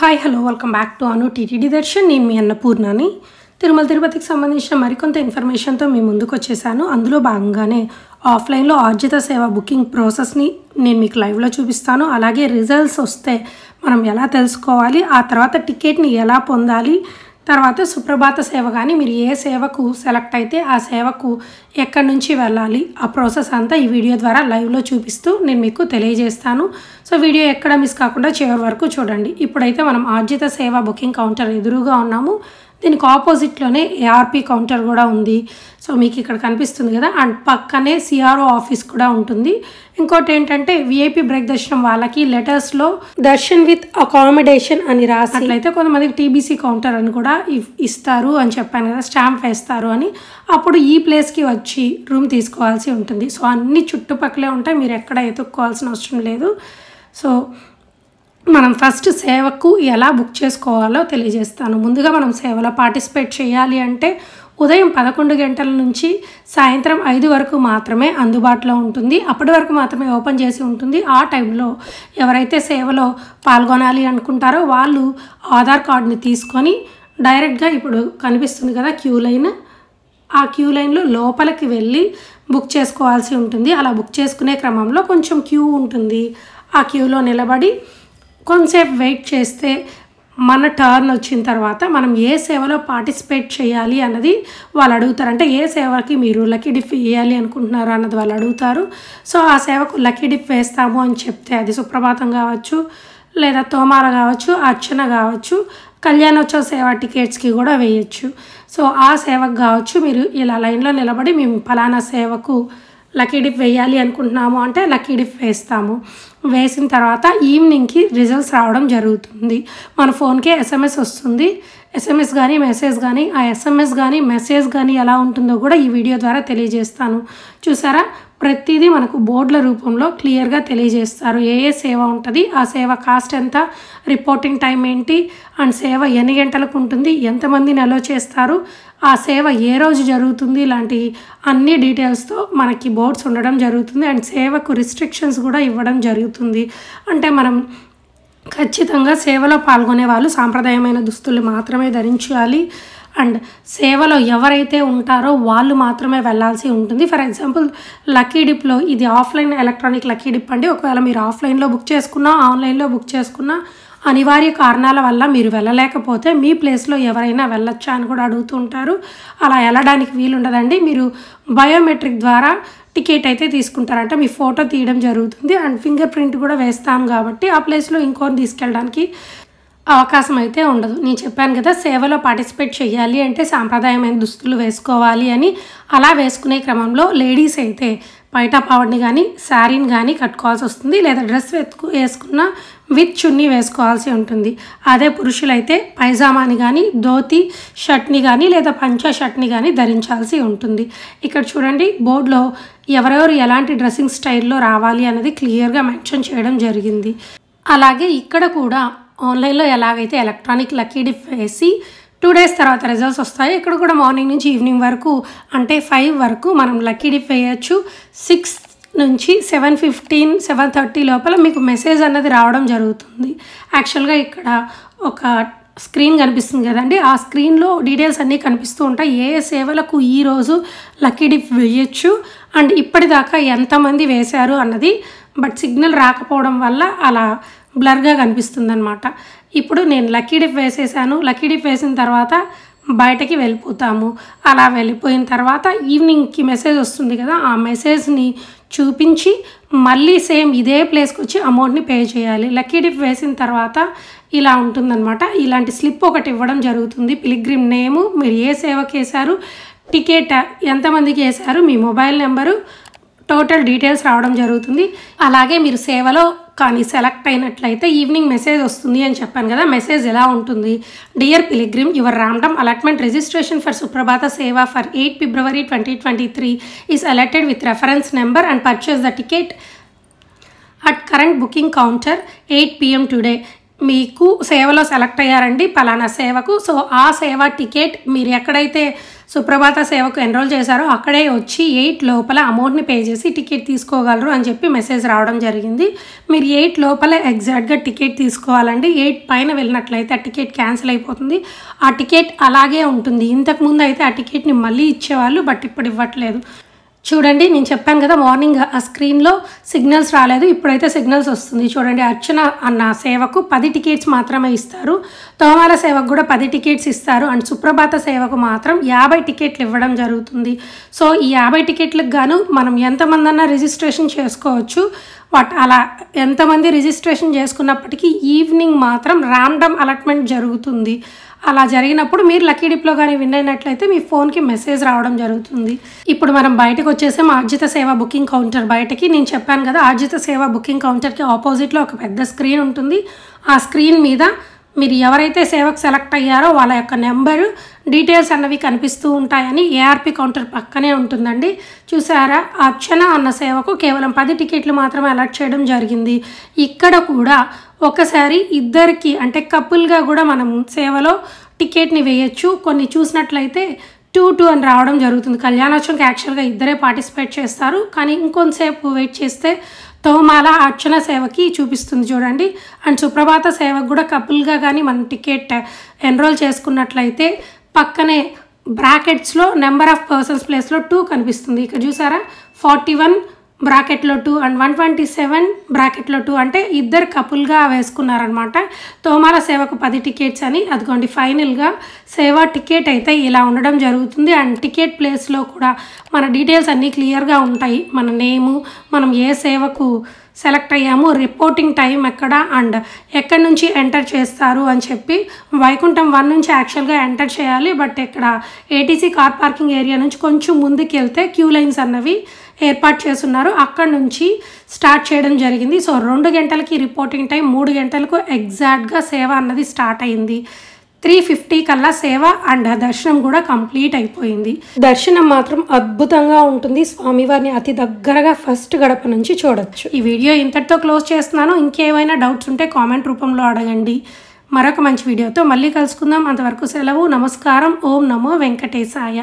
hi hello welcome back to Anu TTD darshan నేను మీ అన్నపూర్ణని తిరుమల తిరుపతికి సంబంధించిన మరికొంత ఇన్ఫర్మేషన్తో మీ ముందుకు వచ్చేసాను అందులో భాగంగానే ఆఫ్లైన్లో ఆర్జిత సేవ బుకింగ్ ప్రాసెస్ని నేను మీకు లైవ్లో చూపిస్తాను అలాగే రిజల్ట్స్ వస్తే మనం ఎలా తెలుసుకోవాలి ఆ తర్వాత టికెట్ని ఎలా పొందాలి తర్వాత సుప్రభాత సేవ కానీ మీరు ఏ సేవకు సెలెక్ట్ అయితే ఆ సేవకు ఎక్కడి నుంచి వెళ్ళాలి ఆ ప్రాసెస్ అంతా ఈ వీడియో ద్వారా లైవ్లో చూపిస్తూ నేను మీకు తెలియజేస్తాను సో వీడియో ఎక్కడ మిస్ కాకుండా చివరి వరకు చూడండి ఇప్పుడైతే మనం ఆర్జిత సేవ బుకింగ్ కౌంటర్ ఎదురుగా ఉన్నాము దీనికి ఆపోజిట్లోనే ఏఆర్పి కౌంటర్ కూడా ఉంది సో మీకు ఇక్కడ కనిపిస్తుంది కదా అండ్ పక్కనే సిఆర్ఓ ఆఫీస్ కూడా ఉంటుంది ఇంకోటి ఏంటంటే విఐపి బ్రేక్ దర్శనం వాళ్ళకి లెటర్స్లో దర్శన్ విత్ అకామిడేషన్ అని రాసినట్లయితే కొంతమందికి టీబీసీ కౌంటర్ అని కూడా ఇస్తారు అని చెప్పాను కదా స్టాంప్ వేస్తారు అని అప్పుడు ఈ ప్లేస్కి వచ్చి రూమ్ తీసుకోవాల్సి ఉంటుంది సో అన్ని చుట్టుపక్కలే ఉంటాయి మీరు ఎక్కడ ఎతుక్కోవాల్సిన అవసరం లేదు సో మనం ఫస్ట్ సేవకు ఎలా బుక్ చేసుకోవాలో తెలియజేస్తాను ముందుగా మనం సేవలో పార్టిసిపేట్ చేయాలి అంటే ఉదయం పదకొండు గంటల నుంచి సాయంత్రం ఐదు వరకు మాత్రమే అందుబాటులో ఉంటుంది అప్పటి వరకు మాత్రమే ఓపెన్ చేసి ఉంటుంది ఆ టైంలో ఎవరైతే సేవలో పాల్గొనాలి అనుకుంటారో వాళ్ళు ఆధార్ కార్డుని తీసుకొని డైరెక్ట్గా ఇప్పుడు కనిపిస్తుంది కదా క్యూ లైన్ ఆ క్యూ లైన్లో లోపలికి వెళ్ళి బుక్ చేసుకోవాల్సి ఉంటుంది అలా బుక్ చేసుకునే క్రమంలో కొంచెం క్యూ ఉంటుంది ఆ క్యూలో నిలబడి కొంతసేపు వెయిట్ చేస్తే మన టర్న్ వచ్చిన తర్వాత మనం ఏ సేవలో పార్టిసిపేట్ చేయాలి అన్నది వాళ్ళు అడుగుతారు అంటే ఏ సేవకి మీరు లక్కీ డిఫ్ వేయాలి అనుకుంటున్నారు అన్నది వాళ్ళు అడుగుతారు సో ఆ సేవకు లక్కీ డిఫ్ వేస్తాము అని చెప్తే అది సుప్రభాతం కావచ్చు లేదా తోమార కావచ్చు అర్చన కావచ్చు కళ్యాణోత్సవ సేవ టికెట్స్కి కూడా వేయచ్చు సో ఆ సేవకు కావచ్చు మీరు ఇలా లైన్లో నిలబడి మేము ఫలానా సేవకు లక్కీ డిప్ వేయాలి అనుకుంటున్నాము అంటే లక్కీ డిప్ వేస్తాము వేసిన తర్వాత ఈవినింగ్కి రిజల్ట్స్ రావడం జరుగుతుంది మన ఫోన్కే ఎస్ఎంఎస్ వస్తుంది ఎస్ఎంఎస్ కానీ మెసేజ్ కానీ ఆ ఎస్ఎంఎస్ కానీ మెసేజ్ కానీ ఎలా ఉంటుందో కూడా ఈ వీడియో ద్వారా తెలియజేస్తాను చూసారా ప్రతిదీ మనకు బోర్డుల రూపంలో క్లియర్గా తెలియజేస్తారు ఏ ఏ సేవ ఉంటుంది ఆ సేవ కాస్ట్ ఎంత రిపోర్టింగ్ టైం ఏంటి అండ్ సేవ ఎన్ని గంటలకు ఉంటుంది ఎంతమందిని అలో చేస్తారు ఆ సేవ ఏ రోజు జరుగుతుంది ఇలాంటి అన్ని డీటెయిల్స్తో మనకి బోర్డ్స్ ఉండడం జరుగుతుంది అండ్ సేవకు రిస్ట్రిక్షన్స్ కూడా ఇవ్వడం జరుగుతుంది అంటే మనం ఖచ్చితంగా సేవలో పాల్గొనే వాళ్ళు సాంప్రదాయమైన దుస్తులు మాత్రమే ధరించాలి అండ్ సేవలో ఎవరైతే ఉంటారో వాళ్ళు మాత్రమే వెళ్ళాల్సి ఉంటుంది ఫర్ ఎగ్జాంపుల్ లక్కీ డిప్లో ఇది ఆఫ్లైన్ ఎలక్ట్రానిక్ లక్కీ డిప్ అండి ఒకవేళ మీరు ఆఫ్లైన్లో బుక్ చేసుకున్నా ఆన్లైన్లో బుక్ చేసుకున్నా అనివార్య కారణాల వల్ల మీరు వెళ్ళలేకపోతే మీ ప్లేస్లో ఎవరైనా వెళ్ళొచ్చా అని కూడా అడుగుతుంటారు అలా వెళ్ళడానికి వీలుండదండి మీరు బయోమెట్రిక్ ద్వారా టికెట్ అయితే తీసుకుంటారు అంటే మీ ఫోటో తీయడం జరుగుతుంది అండ్ ఫింగర్ ప్రింట్ కూడా వేస్తాం కాబట్టి ఆ ప్లేస్లో ఇంకోని తీసుకెళ్ళడానికి అవకాశం అయితే ఉండదు నేను చెప్పాను కదా సేవలో పార్టిసిపేట్ చేయాలి అంటే సాంప్రదాయమైన దుస్తులు వేసుకోవాలి అని అలా వేసుకునే క్రమంలో లేడీస్ అయితే బయట పావడిని కానీ శారీని కానీ కట్టుకోవాల్సి వస్తుంది లేదా డ్రెస్ వెతుకు వేసుకున్న విత్ చున్నీ వేసుకోవాల్సి ఉంటుంది అదే పురుషులైతే పైజామాని కానీ ధోతి షర్ట్ని కానీ లేదా పంచా షర్ట్ని కానీ ధరించాల్సి ఉంటుంది ఇక్కడ చూడండి బోర్డులో ఎవరెవరు ఎలాంటి డ్రెస్సింగ్ స్టైల్లో రావాలి అనేది క్లియర్గా మెన్షన్ చేయడం జరిగింది అలాగే ఇక్కడ కూడా ఆన్లైన్లో ఎలాగైతే ఎలక్ట్రానిక్ లక్కీ డిఫ్ వేసి టూ డేస్ తర్వాత రిజల్ట్స్ వస్తాయి ఇక్కడ కూడా మార్నింగ్ నుంచి ఈవినింగ్ వరకు అంటే ఫైవ్ వరకు మనం లక్కీ డిప్ వేయచ్చు సిక్స్ నుంచి సెవెన్ ఫిఫ్టీన్ సెవెన్ థర్టీ లోపల మీకు మెసేజ్ అన్నది రావడం జరుగుతుంది యాక్చువల్గా ఇక్కడ ఒక స్క్రీన్ కనిపిస్తుంది కదండి ఆ స్క్రీన్లో డీటెయిల్స్ అన్నీ కనిపిస్తూ ఉంటాయి ఏ సేవలకు ఈరోజు లక్కీ డిప్ వేయచ్చు అండ్ ఇప్పటిదాకా ఎంతమంది వేశారు అన్నది బట్ సిగ్నల్ రాకపోవడం వల్ల అలా బ్లర్గా కనిపిస్తుంది అనమాట ఇప్పుడు నేను లక్కీ డిప్ వేసేసాను లక్కీ డిప్ వేసిన తర్వాత బయటకి వెళ్ళిపోతాము అలా వెళ్ళిపోయిన తర్వాత ఈవినింగ్కి మెసేజ్ వస్తుంది కదా ఆ మెసేజ్ని చూపించి మళ్ళీ సేమ్ ఇదే ప్లేస్కి వచ్చి అమౌంట్ని పే చేయాలి లక్కీ డిప్ వేసిన తర్వాత ఇలా ఉంటుందన్నమాట ఇలాంటి స్లిప్ ఒకటి ఇవ్వడం జరుగుతుంది పిలిగ్రిమ్ నేము మీరు ఏ సేవకి వేశారు టికెట్ ఎంతమందికి వేశారు మీ మొబైల్ నెంబరు టోటల్ డీటెయిల్స్ రావడం జరుగుతుంది అలాగే మీరు సేవలో కానీ సెలెక్ట్ అయినట్లయితే ఈవినింగ్ మెసేజ్ వస్తుంది అని చెప్పాను కదా మెసేజ్ ఎలా ఉంటుంది dear pilgrim your random allotment registration for Suprabhata Seva for eight February twenty twenty three is allotted with reference number and purchase the ticket at current booking counter eight PM today మీకు సేవలో select అయ్యారండి పలానా సేవకు so ఆ సేవ ticket మీరు ఎక్కడైతే సుప్రభాత సేవకు ఎన్రోల్ చేశారో అక్కడే వచ్చి ఎయిట్ లోపల అమౌంట్ని పే చేసి టికెట్ తీసుకోగలరు అని చెప్పి మెసేజ్ రావడం జరిగింది మీరు ఎయిట్ లోపల ఎగ్జాక్ట్గా టికెట్ తీసుకోవాలండి ఎయిట్ పైన వెళ్ళినట్లయితే ఆ టికెట్ క్యాన్సిల్ అయిపోతుంది ఆ టికెట్ అలాగే ఉంటుంది ఇంతకుముందు అయితే ఆ టికెట్ని మళ్ళీ ఇచ్చేవాళ్ళు బట్ ఇప్పుడు ఇవ్వట్లేదు చూడండి నేను చెప్పాను కదా మార్నింగ్ ఆ స్క్రీన్లో సిగ్నల్స్ రాలేదు ఇప్పుడైతే సిగ్నల్స్ వస్తుంది చూడండి అర్చన అన్న సేవకు పది టికెట్స్ మాత్రమే ఇస్తారు తోమాల సేవకు కూడా పది టికెట్స్ ఇస్తారు అండ్ సుప్రభాత సేవకు మాత్రం యాభై టికెట్లు ఇవ్వడం జరుగుతుంది సో ఈ యాభై టికెట్లకు గాను మనం ఎంతమందన్నా రిజిస్ట్రేషన్ చేసుకోవచ్చు వాట్ అలా ఎంతమంది రిజిస్ట్రేషన్ చేసుకున్నప్పటికీ ఈవినింగ్ మాత్రం ర్యాండమ్ అలాట్మెంట్ జరుగుతుంది అలా జరిగినప్పుడు మీరు లక్కీ డిప్లో కానీ విన్ అయినట్లయితే మీ ఫోన్కి మెసేజ్ రావడం జరుగుతుంది ఇప్పుడు మనం బయటకు వచ్చేసాం ఆర్జిత సేవ బుకింగ్ కౌంటర్ బయటకి నేను చెప్పాను కదా ఆర్జిత సేవ బుకింగ్ కౌంటర్కి ఆపోజిట్లో ఒక పెద్ద స్క్రీన్ ఉంటుంది ఆ స్క్రీన్ మీద మీరు ఎవరైతే సేవకు సెలెక్ట్ అయ్యారో వాళ్ళ యొక్క నెంబరు డీటెయిల్స్ అన్నవి కనిపిస్తూ ఉంటాయని ఏఆర్పి కౌంటర్ పక్కనే ఉంటుందండి చూసారా అర్చన అన్న సేవకు కేవలం పది టికెట్లు మాత్రమే అలర్ట్ చేయడం జరిగింది ఇక్కడ కూడా ఒకసారి ఇద్దరికి అంటే కపుల్గా కూడా మనం సేవలో టికెట్ని వేయచ్చు కొన్ని చూసినట్లయితే టూ టూ అని రావడం జరుగుతుంది కళ్యాణోత్సవంకి యాక్చువల్గా ఇద్దరే పార్టిసిపేట్ చేస్తారు కానీ ఇంకొంతసేపు వెయిట్ చేస్తే తోమాల అర్చన సేవకి చూపిస్తుంది చూడండి అండ్ సుప్రభాత సేవకు కూడా కపుల్గా కానీ మనం టికెట్ ఎన్రోల్ చేసుకున్నట్లయితే పక్కనే బ్రాకెట్స్లో నెంబర్ ఆఫ్ పర్సన్స్ ప్లేస్లో టూ కనిపిస్తుంది ఇక్కడ చూసారా ఫార్టీ వన్ బ్రాకెట్లో two and one twenty seven బ్రాకెట్లో టూ అంటే ఇద్దరు కపుల్గా వేసుకున్నారనమాట తోమాల సేవకు పది టికెట్స్ అని అదిగోండి ఫైనల్గా సేవ టికెట్ అయితే ఇలా ఉండడం జరుగుతుంది అండ్ టికెట్ ప్లేస్లో కూడా మన డీటెయిల్స్ అన్నీ క్లియర్గా ఉంటాయి మన నేము మనం ఏ సేవకు సెలెక్ట్ అయ్యాము రిపోర్టింగ్ టైం ఎక్కడ అండ్ ఎక్కడి నుంచి ఎంటర్ చేస్తారు అని చెప్పి వైకుంఠం వన్ నుంచి యాక్చువల్గా ఎంటర్ చేయాలి బట్ ఇక్కడ ఏటీసీ కార్ పార్కింగ్ ఏరియా నుంచి కొంచెం ముందుకు వెళ్తే క్యూ లైన్స్ అన్నవి ఏర్పాటు చేస్తున్నారు అక్కడి నుంచి స్టార్ట్ చేయడం జరిగింది సో రెండు గంటలకి రిపోర్టింగ్ టైం మూడు గంటలకు ఎగ్జాక్ట్గా సేవ అన్నది స్టార్ట్ అయింది త్రీ ఫిఫ్టీ కల్లా సేవ అండ్ దర్శనం కూడా కంప్లీట్ అయిపోయింది దర్శనం మాత్రం అద్భుతంగా ఉంటుంది స్వామివారిని అతి దగ్గరగా ఫస్ట్ గడప నుంచి చూడొచ్చు ఈ వీడియో ఇంతటితో క్లోజ్ చేస్తున్నాను ఇంకేమైనా డౌట్స్ ఉంటే కామెంట్ రూపంలో అడగండి మరొక మంచి వీడియోతో మళ్ళీ కలుసుకుందాం అంతవరకు సెలవు నమస్కారం ఓం నమో వెంకటేశాయ